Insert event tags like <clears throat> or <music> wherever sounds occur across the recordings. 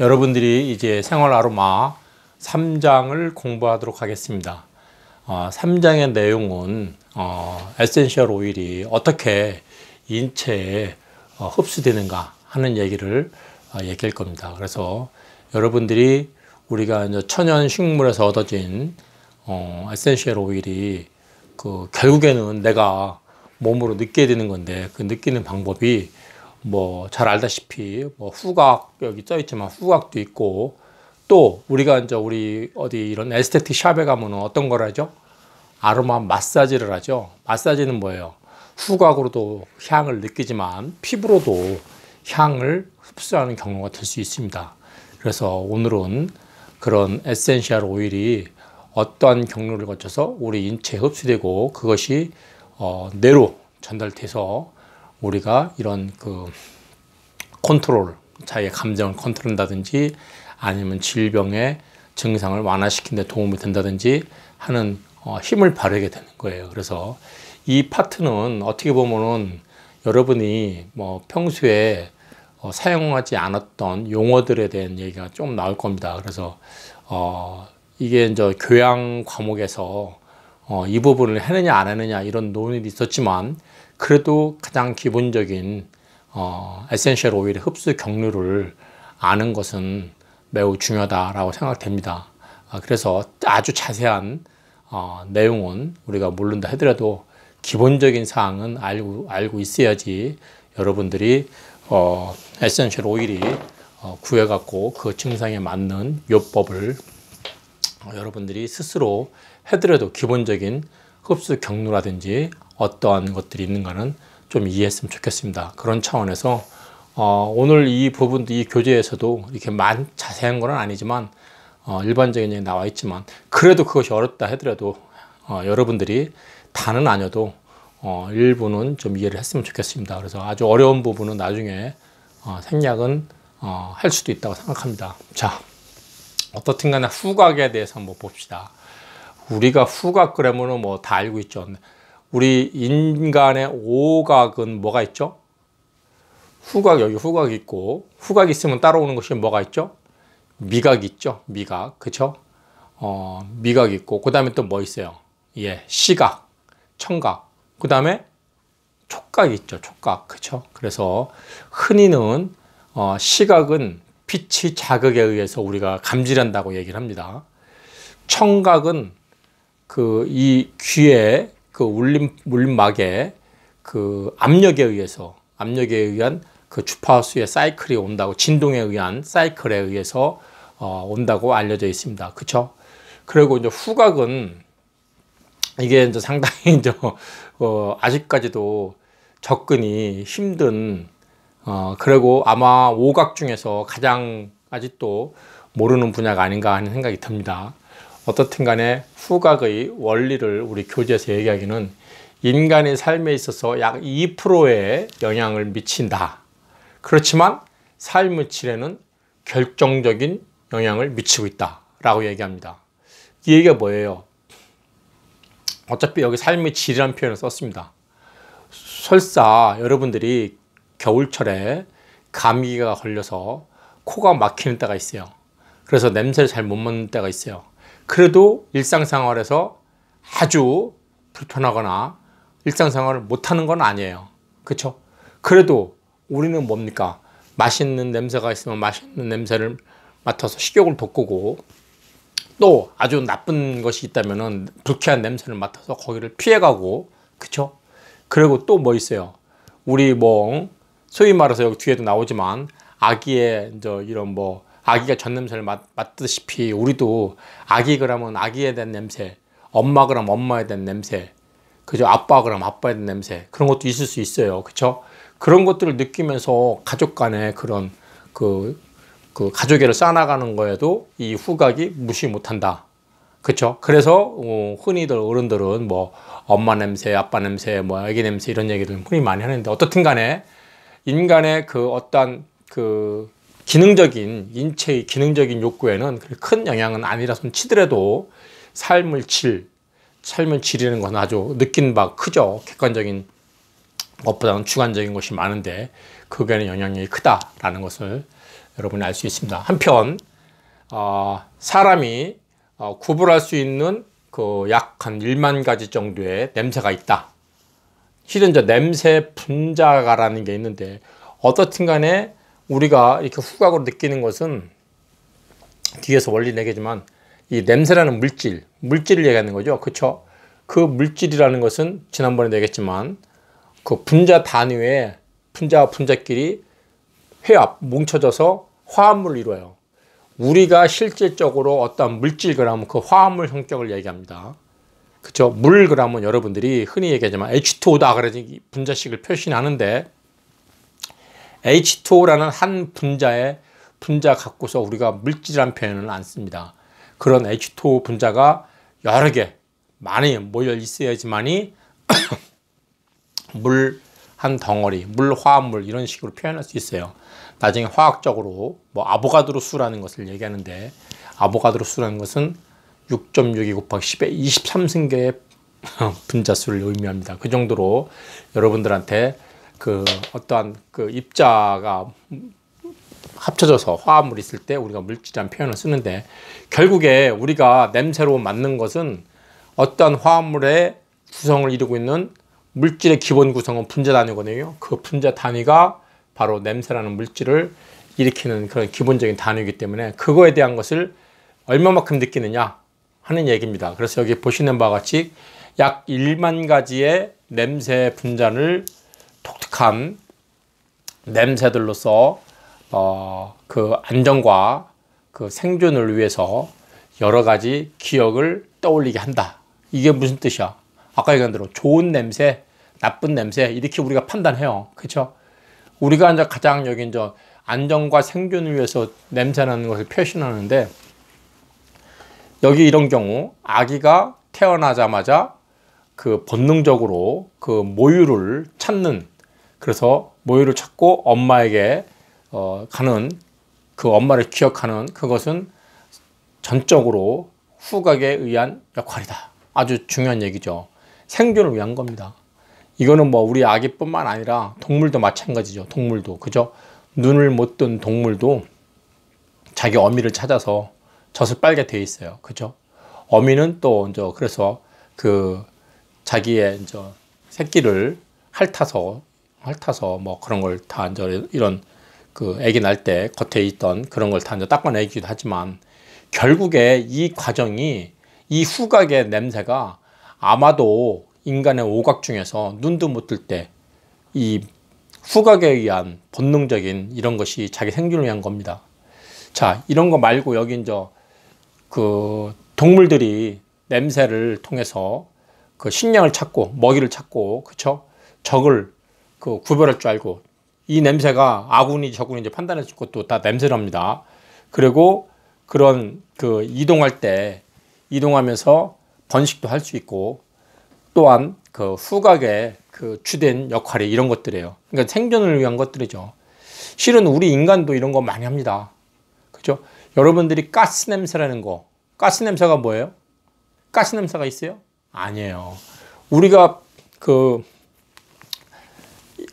여러분들이 이제 생활 아로마 3장을 공부하도록 하겠습니다. 어, 3장의 내용은 어, 에센셜 오일이 어떻게 인체에 어, 흡수되는가 하는 얘기를 어, 얘기할 겁니다. 그래서 여러분들이 우리가 천연 식물에서 얻어진 어, 에센셜 오일이 그 결국에는 내가 몸으로 느끼게 되는 건데 그 느끼는 방법이 뭐잘 알다시피 뭐 후각 여기 써 있지만 후각도 있고 또 우리가 이제 우리 어디 이런 에스테틱 샵에 가면 은 어떤 걸 하죠? 아로마 마사지를 하죠. 마사지는 뭐예요? 후각으로도 향을 느끼지만 피부로도 향을 흡수하는 경우가 될 수 있습니다. 그래서 오늘은 그런 에센셜 오일이 어떠한 경로를 거쳐서 우리 인체에 흡수되고 그것이 어, 뇌로 전달돼서 우리가 이런 그 컨트롤, 자기의 감정을 컨트롤한다든지 아니면 질병의 증상을 완화시키는 데 도움이 된다든지 하는 어, 힘을 바르게 되는 거예요. 그래서 이 파트는 어떻게 보면은 여러분이 뭐 평소에 어, 사용하지 않았던 용어들에 대한 얘기가 좀 나올 겁니다. 그래서 어, 이게 이제 교양 과목에서 어, 이 부분을 하느냐 안 하느냐 이런 논의도 있었지만 그래도 가장 기본적인 어, 에센셜 오일의 흡수 경로를 아는 것은 매우 중요하다라고 생각됩니다. 아, 그래서 아주 자세한 어, 내용은 우리가 모른다 해더라도 기본적인 사항은 알고, 알고 있어야지 여러분들이 어, 에센셜 오일이 어, 구해갖고 그 증상에 맞는 요법을 어, 여러분들이 스스로 해드려도 기본적인 흡수 경로라든지 어떠한 것들이 있는가는 좀 이해했으면 좋겠습니다. 그런 차원에서 어, 오늘 이 부분도 이 교재에서도 이렇게 만 자세한 건 아니지만 어, 일반적인 얘기 나와 있지만 그래도 그것이 어렵다 해더라도 어, 여러분들이 다는 아니어도 어, 일부는 좀 이해를 했으면 좋겠습니다. 그래서 아주 어려운 부분은 나중에 어, 생략은 어, 할 수도 있다고 생각합니다. 자, 어떻든 간에 후각에 대해서 한번 봅시다. 우리가 후각 그러면은 뭐 다 알고 있죠. 우리 인간의 오각은 뭐가 있죠? 후각 여기 후각 있고 후각 있으면 따라오는 것이 뭐가 있죠? 미각 있죠. 미각 그쵸? 어, 미각 있고 그 다음에 또 뭐 있어요? 예, 시각, 청각, 그 다음에 촉각 있죠. 촉각 그쵸? 그래서 흔히는 어, 시각은 빛이 자극에 의해서 우리가 감지한다고 얘기를 합니다. 청각은 그 이 귀에 그 울림 울림막에 그 압력에 의해서 압력에 의한 그 주파수의 사이클이 온다고 진동에 의한 사이클에 의해서 어, 온다고 알려져 있습니다. 그렇죠? 그리고 이제 후각은 이게 이제 상당히 이제 뭐, 어, 아직까지도 접근이 힘든 어, 그리고 아마 오각 중에서 가장 아직도 모르는 분야가 아닌가 하는 생각이 듭니다. 어떻든 간에 후각의 원리를 우리 교재에서 얘기하기는 인간의 삶에 있어서 약 2%의 영향을 미친다. 그렇지만 삶의 질에는 결정적인 영향을 미치고 있다. 라고 얘기합니다. 이 얘기가 뭐예요? 어차피 여기 삶의 질이라는 표현을 썼습니다. 설사 여러분들이 겨울철에 감기가 걸려서 코가 막히는 때가 있어요. 그래서 냄새를 잘 못 맡는 때가 있어요. 그래도 일상생활에서 아주 불편하거나 일상생활을 못하는 건 아니에요. 그렇죠? 그래도 우리는 뭡니까? 맛있는 냄새가 있으면 맛있는 냄새를 맡아서 식욕을 돋구고 또 아주 나쁜 것이 있다면 불쾌한 냄새를 맡아서 거기를 피해가고 그쵸? 그리고 또 뭐 있어요? 우리 뭐 소위 말해서 여기 뒤에도 나오지만 아기의 이제 이런 뭐 아기가 전 냄새를 맡, 맡듯이 우리도 아기 그러면 아기에 대한 냄새, 엄마 그면 엄마에 대한 냄새, 그죠? 아빠 그면 아빠에 대한 냄새 그런 것도 있을 수 있어요, 그렇죠? 그런 것들을 느끼면서 가족 간의 그런 그, 그 가족애를 쌓아가는 나 거에도 이 후각이 무시 못한다. 그렇죠? 그래서 어, 흔히들 어른들은 뭐 엄마 냄새, 아빠 냄새, 뭐 아기 냄새 이런 얘기들 흔히 많이 하는데 어떻든 간에 인간의 그 어떤 그 기능적인 인체의 기능적인 욕구에는 큰 영향은 아니라 서 치더라도 삶을 질, 삶을 지리는 건 아주 느낀 바 크죠. 객관적인 것보다는 주관적인 것이 많은데 그게는 영향력이 크다라는 것을 여러분이 알 수 있습니다. 한편 어, 사람이 어, 구분할 수 있는 그 약 한 1만 가지 정도의 냄새가 있다. 실은 저 냄새 분자가라는 게 있는데 어떻든 간에 우리가 이렇게 후각으로 느끼는 것은 뒤에서 원리 내겠지만 이 냄새라는 물질, 물질을 얘기하는 거죠. 그렇죠? 그 물질이라는 것은 지난번에 내겠지만 그 분자 단위의 분자와 분자끼리 회합, 뭉쳐져서 화합물을 이루어요. 우리가 실질적으로 어떤 물질 그러면 그 화합물 성격을 얘기합니다. 그렇죠? 물 그러면 여러분들이 흔히 얘기하지만 H2O다 그래서 분자식을 표시하는데 H2O라는 한 분자의 분자 갖고서 우리가 물질이라는 표현을 안 씁니다. 그런 H2O 분자가 여러 개 많이 모여 있어야지만이 <coughs> 물 한 덩어리, 물 화합물 이런 식으로 표현할 수 있어요. 나중에 화학적으로 뭐 아보가드로 수라는 것을 얘기하는데 아보가드로 수라는 것은 6.62 곱하기 1 0에 23승계의 분자 수를 의미합니다. 그 정도로 여러분들한테 그 어떠한 그 입자가 합쳐져서 화합물이 있을 때 우리가 물질이라는 표현을 쓰는데 결국에 우리가 냄새로 맡는 것은 어떠한 화합물의 구성을 이루고 있는 물질의 기본 구성은 분자 단위거든요. 그 분자 단위가 바로 냄새라는 물질을 일으키는 그런 기본적인 단위이기 때문에 그거에 대한 것을 얼마만큼 느끼느냐 하는 얘기입니다. 그래서 여기 보시는 바와 같이 약 1만 가지의 냄새 분자를 독특한 냄새들로서 어, 그 안전과 그 생존을 위해서 여러 가지 기억을 떠올리게 한다. 이게 무슨 뜻이야? 아까 얘기한 대로 좋은 냄새, 나쁜 냄새 이렇게 우리가 판단해요. 그렇죠? 우리가 이제 가장 여기 이제 안전과 생존을 위해서 냄새나는 것을 표현하는데 여기 이런 경우 아기가 태어나자마자 그 본능적으로 그 모유를 찾는 그래서 모유를 찾고 엄마에게 어, 가는 그 엄마를 기억하는 그것은 전적으로 후각에 의한 역할이다. 아주 중요한 얘기죠. 생존을 위한 겁니다. 이거는 뭐 우리 아기뿐만 아니라 동물도 마찬가지죠. 동물도 그죠? 눈을 못 뜬 동물도 자기 어미를 찾아서 젖을 빨게 돼 있어요. 그죠? 어미는 또 이제 그래서 그 자기의 이제 새끼를 핥아서 핥아서 뭐 그런 걸다 이제 이런 그 애기 날 때 겉에 있던 그런 걸 다 이제 닦아내기도 하지만 결국에 이 과정이 이 후각의 냄새가 아마도 인간의 오각 중에서 눈도 못 뜰때이 후각에 의한 본능적인 이런 것이 자기 생존을 위한 겁니다. 자, 이런 거 말고 여기 이제 그 동물들이 냄새를 통해서 그 식량을 찾고 먹이를 찾고 그쵸 적을 그 구별할 줄 알고 이 냄새가 아군이 적군이지 판단했을 것도 다 냄새랍니다. 그리고 그런 그 이동할 때 이동하면서 번식도 할 수 있고 또한 그 후각의 그 주된 역할이 이런 것들이에요. 그러니까 생존을 위한 것들이죠. 실은 우리 인간도 이런 거 많이 합니다. 그죠? 여러분들이 가스 냄새라는 거. 가스 냄새가 뭐예요? 가스 냄새가 있어요? 아니에요. 우리가 그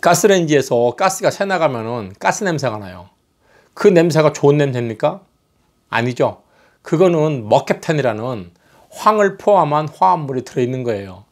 가스레인지에서 가스가 새나가면은 가스 냄새가 나요. 그 냄새가 좋은 냄새입니까? 아니죠. 그거는 머캡탄이라는 황을 포함한 화합물이 들어있는 거예요.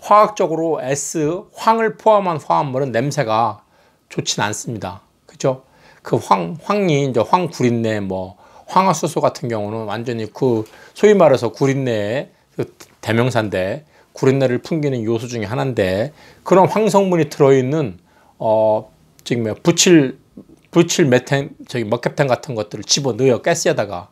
화학적으로 S, 황을 포함한 화합물은 냄새가 좋진 않습니다. 그죠? 그 황, 황이 이제 황구린내, 뭐, 황화수소 같은 경우는 완전히 그, 소위 말해서 구린내의 그 대명사인데, 구린내를 풍기는 요소 중에 하나인데 그런 황성분이 들어있는 어 지금 뭐 부칠 부칠 메탄 저기 먹캡탄 같은 것들을 집어 넣어요 가스에다가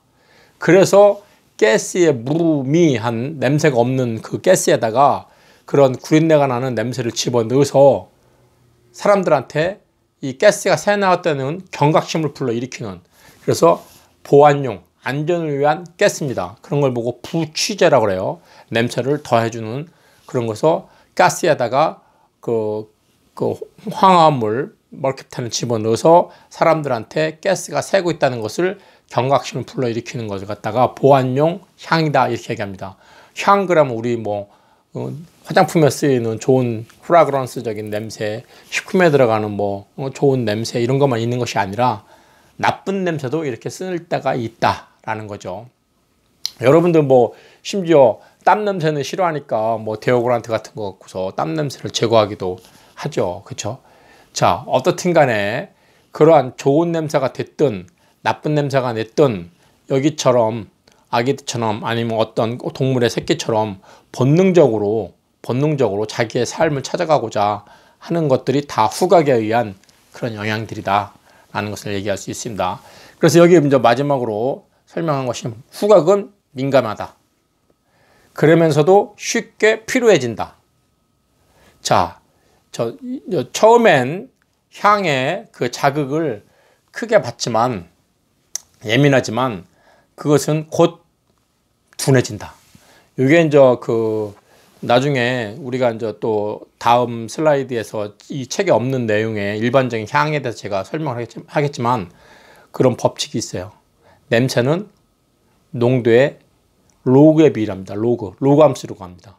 그래서 가스의 무미한 냄새가 없는 그 가스에다가 그런 구린내가 나는 냄새를 집어 넣어서 사람들한테 이 가스가 새 나왔다는 경각심을 불러일으키는 그래서 보안용 안전을 위한 가스입니다. 그런 걸 보고 부취제라고 그래요. 냄새를 더해주는 그런 것을 가스에다가 그, 그 황화물, 멀캡탄을 집어넣어서 사람들한테 가스가 새고 있다는 것을 경각심을 불러일으키는 것을 갖다가 보안용 향이다 이렇게 얘기합니다. 향 그러면 우리 뭐 어, 화장품에 쓰이는 좋은 프라그런스적인 냄새, 식품에 들어가는 뭐 어, 좋은 냄새 이런 것만 있는 것이 아니라 나쁜 냄새도 이렇게 쓰는 때가 있다라는 거죠. 여러분들 뭐 심지어 땀 냄새는 싫어하니까 뭐 데오그란트 같은 거 갖고서 땀 냄새를 제거하기도 하죠. 그렇죠? 자, 어떻든 간에 그러한 좋은 냄새가 됐든 나쁜 냄새가 냈든 여기처럼 아기처럼 아니면 어떤 동물의 새끼처럼 본능적으로 본능적으로 자기의 삶을 찾아가고자 하는 것들이 다 후각에 의한 그런 영향들이다 라는 것을 얘기할 수 있습니다. 그래서 여기 이제 마지막으로 설명한 것이 후각은 민감하다. 그러면서도 쉽게 필요해진다. 자, 저, 처음엔 향의 그 자극을 크게 받지만 예민하지만 그것은 곧 둔해진다. 이게 이제 그 나중에 우리가 이제 또 다음 슬라이드에서 이 책에 없는 내용의 일반적인 향에 대해서 제가 설명을 하겠지만 그런 법칙이 있어요. 냄새는 농도의 로그에 비율합니다. 로그. 로그 함수라고 니다뭐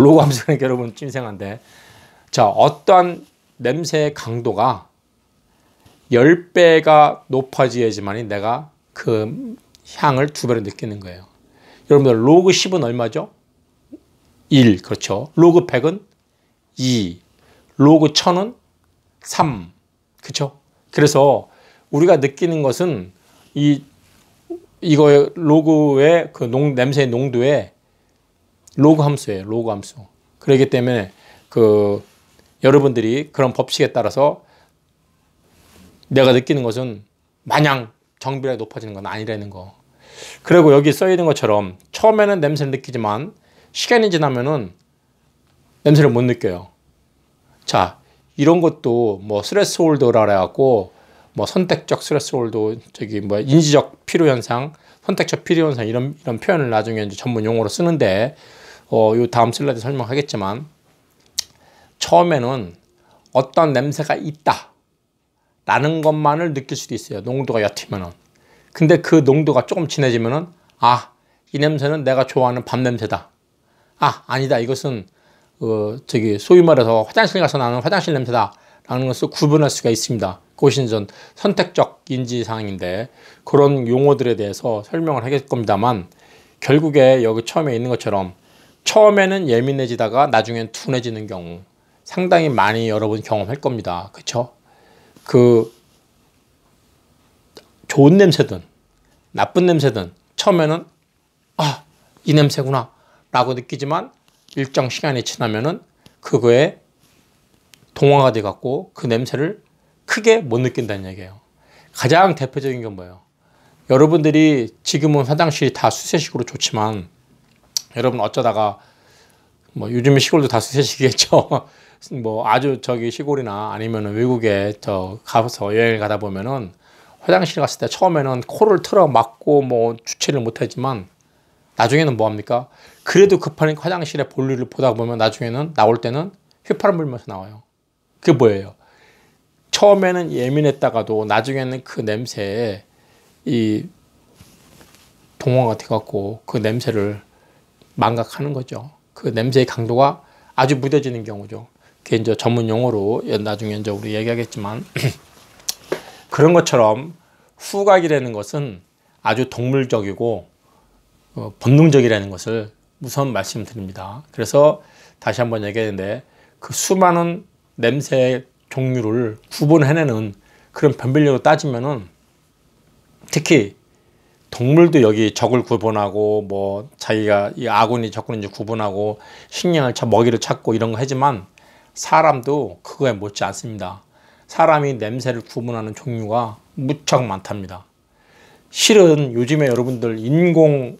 로그 함수는 여러분 찐생한데 자, 어떠한 냄새의 강도가 10배가 높아지지만 내가 그 향을 두 배로 느끼는 거예요. 여러분들 로그 10은 얼마죠? 1. 그렇죠. 로그 100은 2. 로그 1000은 3. 그렇죠? 그래서 우리가 느끼는 것은 이 이거 로그의 그 농, 냄새의 농도에 로그 함수예요. 로그 함수. 그렇기 때문에 그 여러분들이 그런 법칙에 따라서 내가 느끼는 것은 마냥 정비량이 높아지는 건 아니라는 거. 그리고 여기 써 있는 것처럼 처음에는 냄새를 느끼지만 시간이 지나면은 냄새를 못 느껴요. 자, 이런 것도 뭐 스트레스 홀더라 그래갖고 뭐 선택적 스트레스홀도 저기 뭐 인지적 피로 현상, 선택적 피로 현상 이런 이런 표현을 나중에 이제 전문 용어로 쓰는데 어, 요 다음 슬라이드 설명하겠지만 처음에는 어떤 냄새가 있다 라는 것만을 느낄 수도 있어요. 농도가 옅으면은. 근데 그 농도가 조금 진해지면은 아, 이 냄새는 내가 좋아하는 밥 냄새다. 아, 아니다. 이것은 어, 저기 소위 말해서 화장실 가서 나는 화장실 냄새다. 라는 것을 구분할 수가 있습니다. 그것이 전 선택적 인지사항인데 그런 용어들에 대해서 설명을 하겠 겁니다만 결국에 여기 처음에 있는 것처럼 처음에는 예민해지다가 나중엔 둔해지는 경우 상당히 많이 여러분 경험할 겁니다. 그렇죠? 그 좋은 냄새든 나쁜 냄새든 처음에는 아, 이 냄새구나 라고 느끼지만 일정 시간이 지나면은 그거에 동화가 돼갖고 그 냄새를 크게 못 느낀다는 얘기예요. 가장 대표적인 건 뭐예요? 여러분들이 지금은 화장실이 다 수세식으로 좋지만 여러분 어쩌다가 뭐 요즘에 시골도 다 수세식이겠죠. <laughs> 뭐 아주 저기 시골이나 아니면 외국에 저 가서 여행을 가다 보면은 화장실 갔을 때 처음에는 코를 틀어 막고 뭐 주체를 못하지만 나중에는 뭐합니까? 그래도 급하니까 화장실에 볼일을 보다 보면 나중에는 나올 때는 휘파람 불면서 나와요. 그게 뭐예요? 처음에는 예민했다가도 나중에는 그 냄새에 이 동화가 돼갖고 그 냄새를 망각하는 거죠. 그 냄새의 강도가 아주 무뎌지는 경우죠. 그게 이제 전문 용어로 나중에 이제 우리 얘기하겠지만 <clears throat> 그런 것처럼 후각이라는 것은 아주 동물적이고 어, 본능적이라는 것을 우선 말씀드립니다. 그래서 다시 한번 얘기했는데 그 수많은 냄새 종류를 구분해내는 그런 변별력으로 따지면은 특히 동물도 여기 적을 구분하고 뭐 자기가 이 아군이 적군인지 구분하고 식량을 참 먹이를 찾고 이런 거 하지만 사람도 그거에 못지 않습니다. 사람이 냄새를 구분하는 종류가 무척 많답니다. 실은 요즘에 여러분들 인공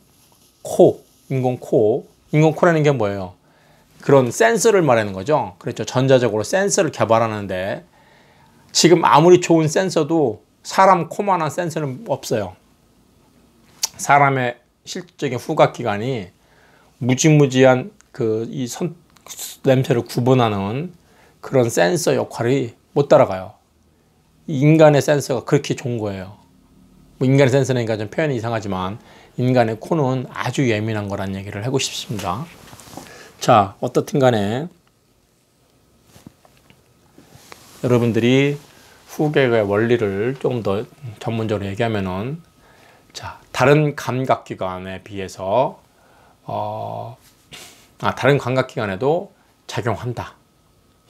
코, 인공 코, 인공 코라는 게 뭐예요? 그런 센서를 말하는 거죠. 그렇죠. 전자적으로 센서를 개발하는데 지금 아무리 좋은 센서도 사람 코만한 센서는 없어요. 사람의 실질적인 후각 기관이 무지무지한 그 이 냄새를 구분하는 그런 센서 역할이 못 따라가요. 인간의 센서가 그렇게 좋은 거예요. 뭐 인간의 센서니까 좀 표현이 이상하지만 인간의 코는 아주 예민한 거란 얘기를 하고 싶습니다. 자, 어떻든 간에 여러분들이 후계의 원리를 조금 더 전문적으로 얘기하면은 자, 다른 감각기관에 비해서 어, 아, 다른 감각기관에도 작용한다.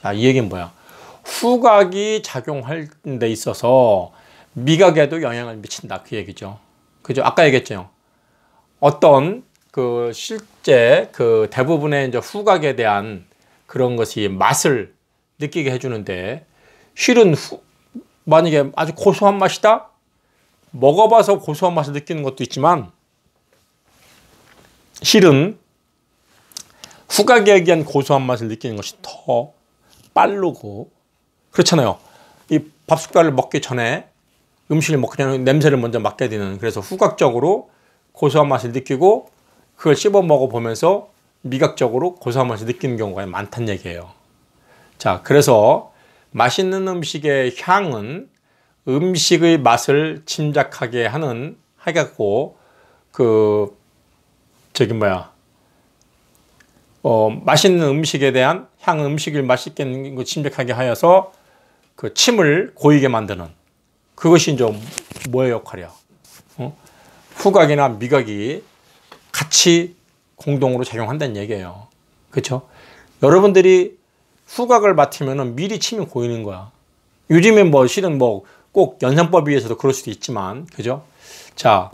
자, 이 얘기는 뭐야? 후각이 작용할 데 있어서 미각에도 영향을 미친다. 그 얘기죠. 그죠? 아까 얘기했죠. 어떤 그 실제 그 대부분의 이제 후각에 대한 그런 것이 맛을 느끼게 해주는데 실은 후, 만약에 아주 고소한 맛이다 먹어봐서 고소한 맛을 느끼는 것도 있지만 실은 후각에 대한 고소한 맛을 느끼는 것이 더 빠르고 그렇잖아요. 이밥 숟갈을 먹기 전에 음식을 먹기 전에 냄새를 먼저 맡게 되는 그래서 후각적으로 고소한 맛을 느끼고 그걸 씹어 먹어보면서 미각적으로 고소하면서 느끼는 경우가 많다는 얘기예요. 자, 그래서 맛있는 음식의 향은 음식의 맛을 짐작하게 하는 하겠고 그 저기 뭐야 어 맛있는 음식에 대한 향 음식을 맛있게 그 짐작하게 하여서 그 침을 고이게 만드는 그것이 이제 뭐의 역할이야? 어? 후각이나 미각이 같이 공동으로 작용한다는 얘기예요. 그렇죠? 여러분들이 후각을 맡으면 미리 침이 고이는 거야. 요즘에 뭐 실은 뭐꼭 연산법 위에서도 그럴 수도 있지만, 그죠? 자,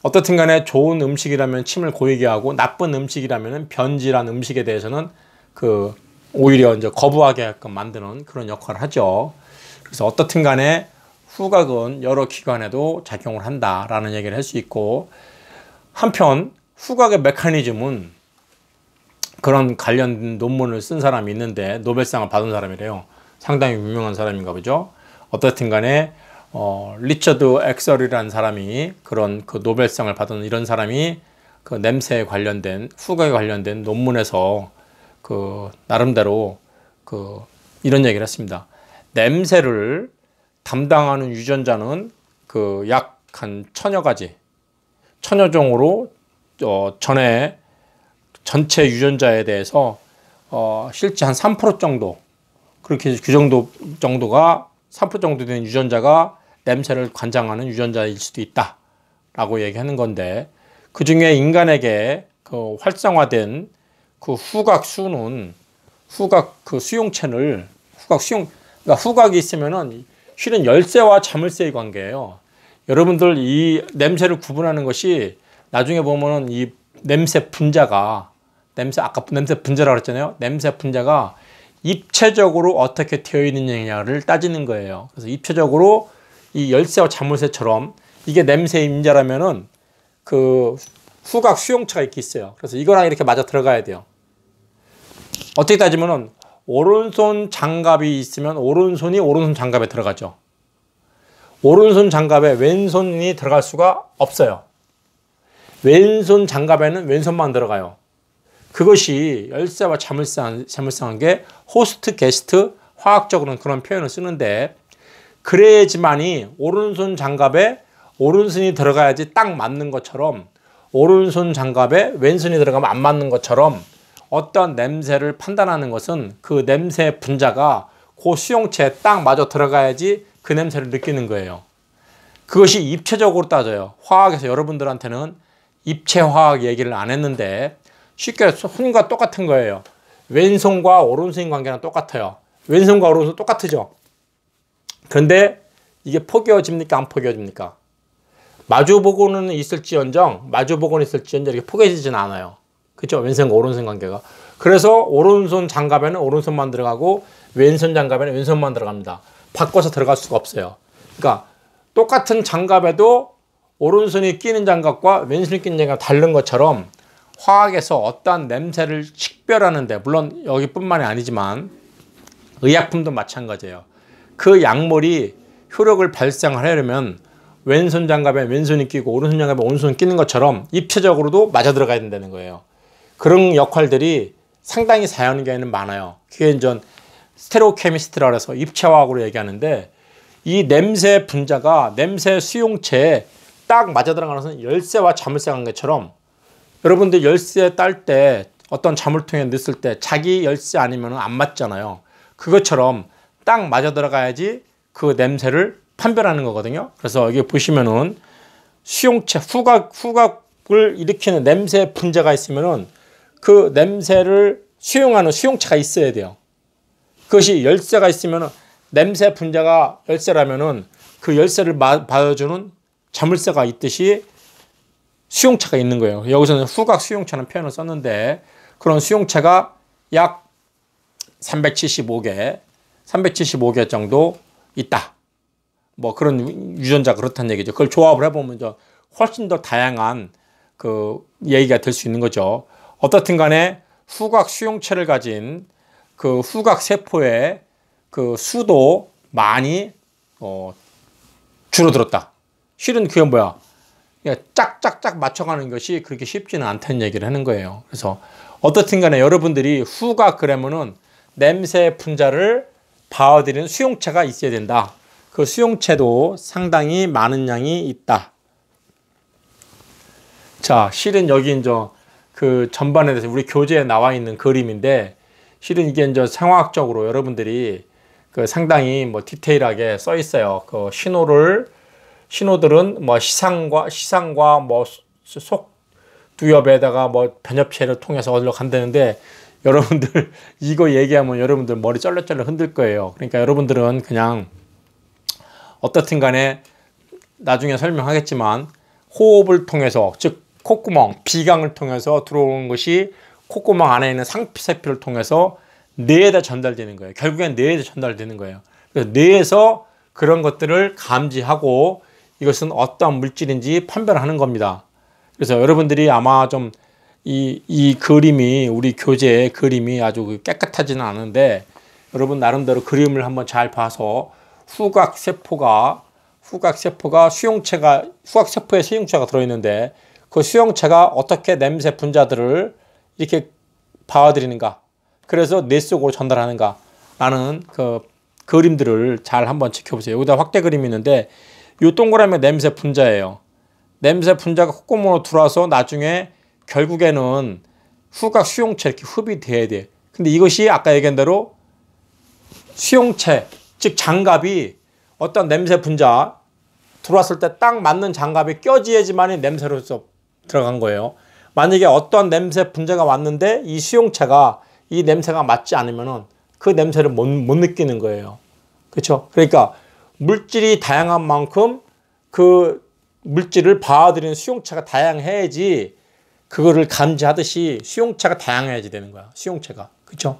어떻든 간에 좋은 음식이라면 침을 고이게 하고 나쁜 음식이라면 변질한 음식에 대해서는 그 오히려 이제 거부하게 만드는 그런 역할을 하죠. 그래서 어떻든 간에 후각은 여러 기관에도 작용을 한다라는 얘기를 할 수 있고 한편 후각의 메커니즘은 그런 관련 논문을 쓴 사람이 있는데 노벨상을 받은 사람이래요. 상당히 유명한 사람인가 보죠. 어떻든 간에 어, 리처드 엑설이라는 사람이 그런 그 노벨상을 받은 이런 사람이 그 냄새에 관련된 후각에 관련된 논문에서 그 나름대로 그 이런 얘기를 했습니다. 냄새를 담당하는 유전자는 그 약 한 천여 가지 천여종으로 어, 전에 전체 유전자에 대해서 어, 실제 한 3% 정도 그렇게 그 정도 정도가 3% 정도 되는 유전자가 냄새를 관장하는 유전자일 수도 있다라고 얘기하는 건데 그 중에 인간에게 그 활성화된 그 후각 수는 후각 그 수용체를 후각 수용 그러니까 후각이 있으면은 실은 열쇠와 자물쇠의 관계예요. 여러분들 이 냄새를 구분하는 것이 나중에 보면은 이 냄새 분자가 냄새 아까 냄새 분자라고 그랬잖아요. 냄새 분자가 입체적으로 어떻게 되어 있느냐를 따지는 거예요. 그래서 입체적으로 이 열쇠와 자물쇠처럼 이게 냄새 임자라면은 그 후각 수용체가 이렇게 있어요. 그래서 이거랑 이렇게 맞아 들어가야 돼요. 어떻게 따지면은 오른손 장갑이 있으면 오른손이 오른손 장갑에 들어가죠. 오른손 장갑에 왼손이 들어갈 수가 없어요. 왼손 장갑에는 왼손만 들어가요. 그것이 열쇠와 자물쇠한, 자물쇠한 게 호스트, 게스트, 화학적으로는 그런 표현을 쓰는데 그래야지만이 오른손 장갑에 오른손이 들어가야지 딱 맞는 것처럼 오른손 장갑에 왼손이 들어가면 안 맞는 것처럼 어떤 냄새를 판단하는 것은 그 냄새 분자가 그 수용체에 딱 맞아 들어가야지 그 냄새를 느끼는 거예요. 그것이 입체적으로 따져요. 화학에서 여러분들한테는 입체화학 얘기를 안 했는데 쉽게 손과 똑같은 거예요. 왼손과 오른손의 관계랑 똑같아요. 왼손과 오른손 똑같죠 그런데 이게 포개어집니까? 안 포개어집니까? 마주보고는 있을지언정, 마주보고는 있을지언정 이렇게 포개지진 않아요. 그죠? 왼손과 오른손 관계가. 그래서 오른손 장갑에는 오른손만 들어가고 왼손 장갑에는 왼손만 들어갑니다. 바꿔서 들어갈 수가 없어요. 그러니까 똑같은 장갑에도 오른손이 끼는 장갑과 왼손이 끼는 장갑 다른 것처럼 화학에서 어떠한 냄새를 식별하는데 물론 여기뿐만이 아니지만 의약품도 마찬가지예요. 그 약물이 효력을 발생하려면 왼손 장갑에 왼손이 끼고 오른손 장갑에 오른손 끼는 것처럼 입체적으로도 맞아 들어가야 된다는 거예요. 그런 역할들이 상당히 자연계에는 많아요. 그게 이제 스테로케미스트라 그서 입체화학으로 얘기하는데 이 냄새 분자가 냄새 수용체에 딱 맞아 들어가는 열쇠와 자물쇠 관계처럼 여러분들 열쇠 딸 때 어떤 자물통에 넣었을 때 자기 열쇠 아니면 안 맞잖아요. 그것처럼 딱 맞아 들어가야지 그 냄새를 판별하는 거거든요. 그래서 여기 보시면은 수용체 후각 후각을 일으키는 냄새 분자가 있으면은 그 냄새를 수용하는 수용체가 있어야 돼요. 그것이 열쇠가 있으면 냄새 분자가 열쇠라면은 그 열쇠를 받아주는 자물쇠가 있듯이 수용체가 있는 거예요. 여기서는 후각 수용체는 표현을 썼는데 그런 수용체가 약 375개, 375개 정도 있다. 뭐 그런 유전자 그렇다는 얘기죠. 그걸 조합을 해보면 훨씬 더 다양한 그 얘기가 될 수 있는 거죠. 어떻든 간에 후각 수용체를 가진 그 후각 세포의 그 수도 많이 어, 줄어들었다. 실은 그게 뭐야? 짝짝짝 맞춰가는 것이 그렇게 쉽지는 않다는 얘기를 하는 거예요. 그래서 어떻든 간에 여러분들이 후각 그러면은 냄새 분자를 받아들이는 수용체가 있어야 된다. 그 수용체도 상당히 많은 양이 있다. 자, 실은 여기 이제 그 전반에 대해서 우리 교재에 나와 있는 그림인데 실은 이게 이제 생화학적으로 여러분들이 그 상당히 뭐 디테일하게 써 있어요. 그 신호를 신호들은 뭐 시상과 시상과 뭐속 두엽에다가 뭐 변협체를 통해서 어디로 간다는데 여러분들 <laughs> 이거 얘기하면 여러분들 머리 쩔렁쩔렁 흔들 거예요. 그러니까 여러분들은 그냥 어떻든 간에 나중에 설명하겠지만 호흡을 통해서 즉 콧구멍 비강을 통해서 들어오는 것이 콧구멍 안에 있는 상피세피를 통해서 뇌에다 전달되는 거예요. 결국엔 뇌에 전달되는 거예요. 그래서 뇌에서 그런 것들을 감지하고 이것은 어떤 물질인지 판별하는 겁니다. 그래서 여러분들이 아마 좀 이, 이 그림이, 우리 교재의 그림이 아주 그 깨끗하지는 않은데, 여러분 나름대로 그림을 한번 잘 봐서 후각세포가, 후각세포가 수용체가, 후각세포에 수용체가 들어있는데, 그 수용체가 어떻게 냄새 분자들을 이렇게 받아들이는가 그래서 뇌 속으로 전달하는가 라는 그 그림들을 잘 한번 지켜보세요. 여기다 확대 그림이 있는데 이 동그라미가 냄새 분자예요. 냄새 분자가 콧구멍으로 들어와서 나중에 결국에는 후각 수용체 이렇게 흡이 돼야 돼. 근데 이것이 아까 얘기한 대로 수용체, 즉 장갑이 어떤 냄새 분자 들어왔을 때 딱 맞는 장갑이 껴지야지만이 냄새로서 들어간 거예요. 만약에 어떤 냄새 분자가 왔는데 이 수용체가 이 냄새가 맞지 않으면은 그 냄새를 못, 못 느끼는 거예요. 그렇죠? 그러니까 물질이 다양한 만큼 그 물질을 받아들이는 수용체가 다양해야지 그거를 감지하듯이 수용체가 다양해야지 되는 거야. 수용체가. 그렇죠?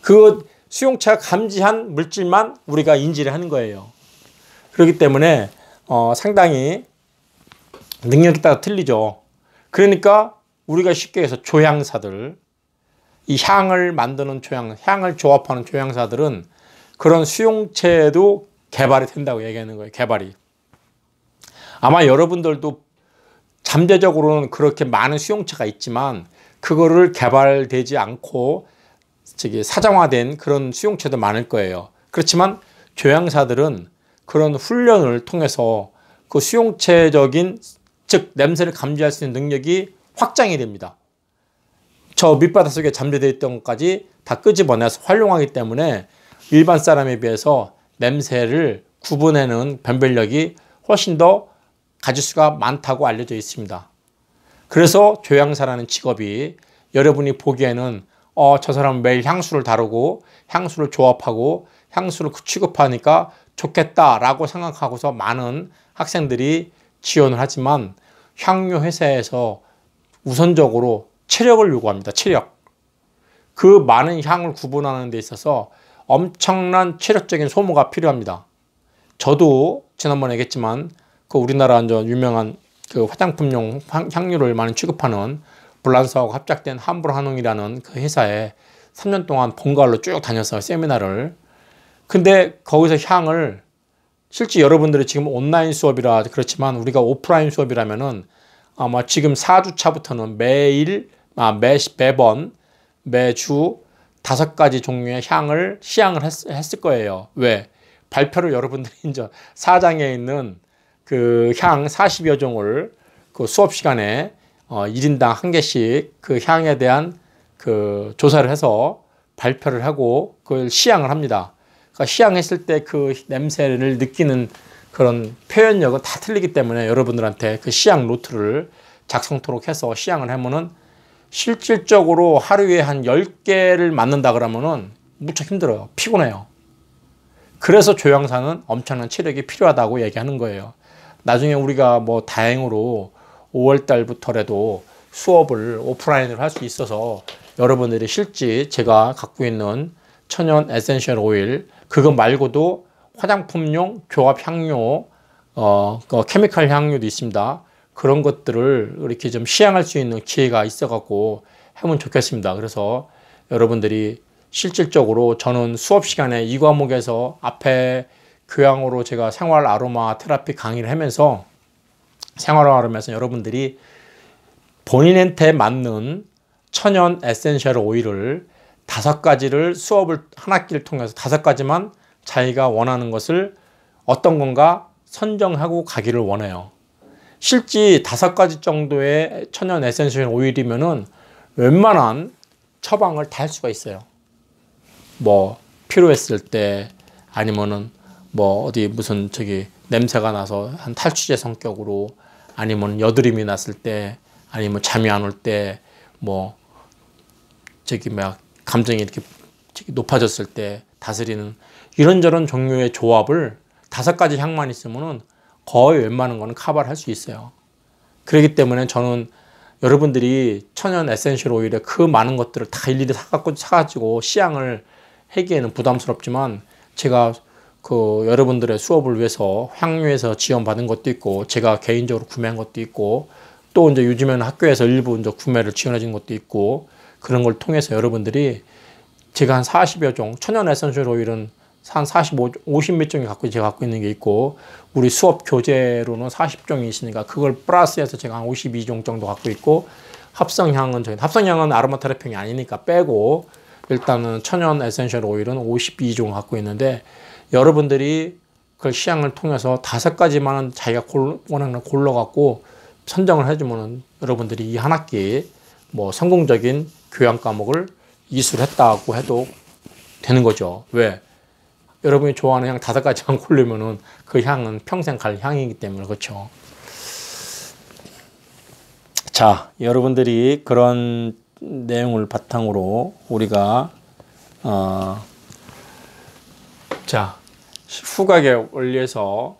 그 수용체가 감지한 물질만 우리가 인지를 하는 거예요. 그렇기 때문에 어, 상당히 능력에 따라 틀리죠. 그러니까 우리가 쉽게 해서 조향사들, 이 향을 만드는 조향, 향을 조합하는 조향사들은 그런 수용체도 개발이 된다고 얘기하는 거예요. 개발이. 아마 여러분들도 잠재적으로는 그렇게 많은 수용체가 있지만 그거를 개발되지 않고 저기 사정화된 그런 수용체도 많을 거예요. 그렇지만 조향사들은 그런 훈련을 통해서 그 수용체적인 즉 냄새를 감지할 수 있는 능력이 확장이 됩니다. 저 밑바닥 속에 잠재되어 있던 것까지 다 끄집어내서 활용하기 때문에 일반 사람에 비해서 냄새를 구분해는 변별력이 훨씬 더 가질 수가 많다고 알려져 있습니다. 그래서 조향사라는 직업이 여러분이 보기에는 어, 저 사람은 매일 향수를 다루고 향수를 조합하고 향수를 취급하니까 좋겠다라고 생각하고서 많은 학생들이 지원을 하지만 향유 회사에서 우선적으로 체력을 요구합니다. 체력. 그 많은 향을 구분하는 데 있어서 엄청난 체력적인 소모가 필요합니다. 저도 지난번에 얘기했지만 그 우리나라 유명한 그 화장품용 향유를 많이 취급하는 블란서하고 합작된 함부르한웅이라는 그 회사에 3년 동안 본가로쭉 다녀서 세미나를 근데 거기서 향을 실제 여러분들이 지금 온라인 수업이라 그렇지만 우리가 오프라인 수업이라면은 아마 지금 4주 차부터는 매일 아, 매, 매번 매주 다섯 가지 종류의 향을 시향을 했, 했을 거예요. 왜? 발표를 여러분들이 <laughs> 이제 사장에 있는 그 향 40여 종을 그 수업 시간에 어, 1인당 한 개씩 그 향에 대한 그 조사를 해서 발표를 하고 그걸 시향을 합니다. 그러니까 시향했을 때 그 냄새를 느끼는 그런 표현력은 다 틀리기 때문에 여러분들한테 그 시향 노트를 작성토록 해서 시향을 하면은 실질적으로 하루에 한 10개를 맞는다 그러면은 무척 힘들어요. 피곤해요. 그래서 조향사는 엄청난 체력이 필요하다고 얘기하는 거예요. 나중에 우리가 뭐 다행으로 5월 달부터라도 수업을 오프라인으로 할 수 있어서 여러분들이 실제 제가 갖고 있는 천연 에센셜 오일 그거 말고도 화장품용 조합 향료, 어, 그 케미컬 향료도 있습니다. 그런 것들을 이렇게 좀 시향할 수 있는 기회가 있어갖고 하면 좋겠습니다. 그래서 여러분들이 실질적으로 저는 수업 시간에 이 과목에서 앞에 교양으로 제가 생활 아로마 테라피 강의를 하면서 생활 아로마에서 여러분들이 본인한테 맞는 천연 에센셜 오일을 다섯 가지를 수업을 한 학기를 통해서 다섯 가지만 자기가 원하는 것을 어떤 건가 선정하고 가기를 원해요. 실제 다섯 가지 정도의 천연 에센셜 오일이면은 웬만한 처방을 다 할 수가 있어요. 뭐 필요했을 때 아니면은 뭐 어디 무슨 저기 냄새가 나서 한 탈취제 성격으로 아니면 여드름이 났을 때 아니면 잠이 안 올 때 뭐 저기 막 감정이 이렇게 높아졌을 때 다스리는 이런저런 종류의 조합을 다섯 가지 향만 있으면은 거의 웬만한 거는 카바를 할 수 있어요. 그렇기 때문에 저는 여러분들이 천연 에센셜 오일의 그 많은 것들을 다 일일이 사갖고 사가지고 시향을 하기에는 부담스럽지만 제가 그 여러분들의 수업을 위해서 향유에서 지원받은 것도 있고 제가 개인적으로 구매한 것도 있고 또 이제 요즘에는 학교에서 일부 이제 구매를 지원해 준 것도 있고 그런 걸 통해서 여러분들이 제가 한 40여 종, 천연 에센셜 오일은 한 45, 50 몇 종이 갖고 제가 갖고 있는 게 있고 우리 수업 교재로는 40종이 있으니까 그걸 플러스해서 제가 한 52종 정도 갖고 있고 합성향은 저희 합성향은 아로마 테라핑이 아니니까 빼고 일단은 천연 에센셜 오일은 52종 갖고 있는데 여러분들이 그 시향을 통해서 다섯 가지만은 자기가 원하는 골라 갖고 선정을 해주면은 여러분들이 이 한 학기 뭐 성공적인 교양 과목을 이수를 했다고 해도 되는 거죠. 왜? 여러분이 좋아하는 향 다섯 가지 안 고르면은 그 향은 평생 갈 향이기 때문에 그렇죠. 자, 여러분들이 그런 내용을 바탕으로 우리가 어, 자 후각의 원리에서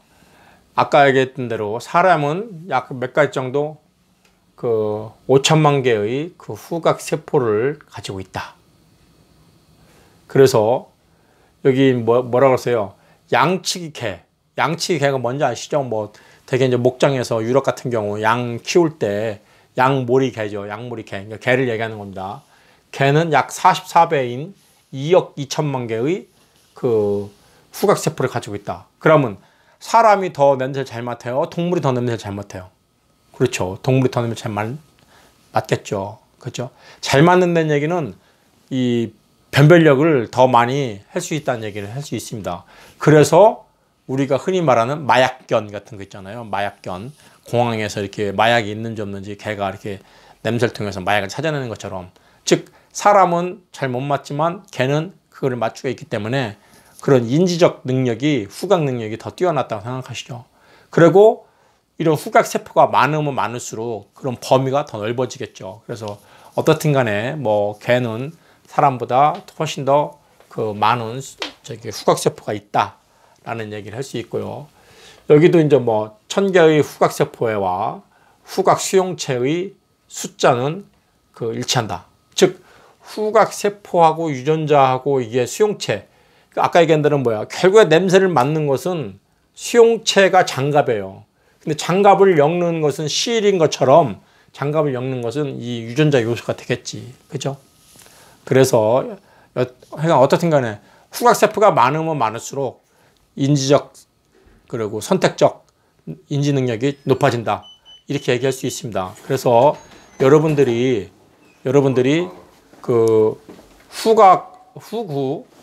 아까 얘기했던 대로 사람은 약 몇 가지 정도 그 5천만 개의 그 후각 세포를 가지고 있다. 그래서 여기 뭐, 뭐라 그러세요? 양치기개. 양치기개가 뭔지 아시죠? 뭐 되게 이제 목장에서 유럽 같은 경우 양 키울 때 양몰이 개죠. 양몰이 개. 그러니까 개를 얘기하는 겁니다. 개는 약 44배인 2억 2천만 개의 그 후각 세포를 가지고 있다. 그러면 사람이 더 냄새 잘 맡아요? 동물이 더 냄새 잘 맡아요? 그렇죠. 동물이 타는 잘 맞겠죠. 그렇죠. 잘 맞는다는 얘기는 이 변별력을 더 많이 할 수 있다는 얘기를 할 수 있습니다. 그래서 우리가 흔히 말하는 마약견 같은 거 있잖아요. 마약견. 공항에서 이렇게 마약이 있는지 없는지 개가 이렇게 냄새를 통해서 마약을 찾아내는 것처럼. 즉, 사람은 잘 못 맞지만 개는 그걸 맞추고 있기 때문에 그런 인지적 능력이, 후각 능력이 더 뛰어났다고 생각하시죠. 그리고 이런 후각 세포가 많으면 많을수록 그런 범위가 더 넓어지겠죠. 그래서 어떻든 간에 뭐 개는 사람보다 훨씬 더 그 많은 저기 후각 세포가 있다라는 얘기를 할 수 있고요. 여기도 이제 뭐 천 개의 후각 세포와 후각 수용체의 숫자는 그 일치한다. 즉 후각 세포하고 유전자하고 이게 수용체 아까 얘기한 대로 뭐야 결국에 냄새를 맡는 것은 수용체가 장갑이에요. 근데 장갑을 엮는 것은 시일인 것처럼 장갑을 엮는 것은 이 유전자 요소가 되겠지. 그죠? 그래서 하여 어떻든 간에 후각세포가 많으면 많을수록 인지적 그리고 선택적 인지 능력이 높아진다. 이렇게 얘기할 수 있습니다. 그래서 여러분들이 여러분들이 그 후각 후구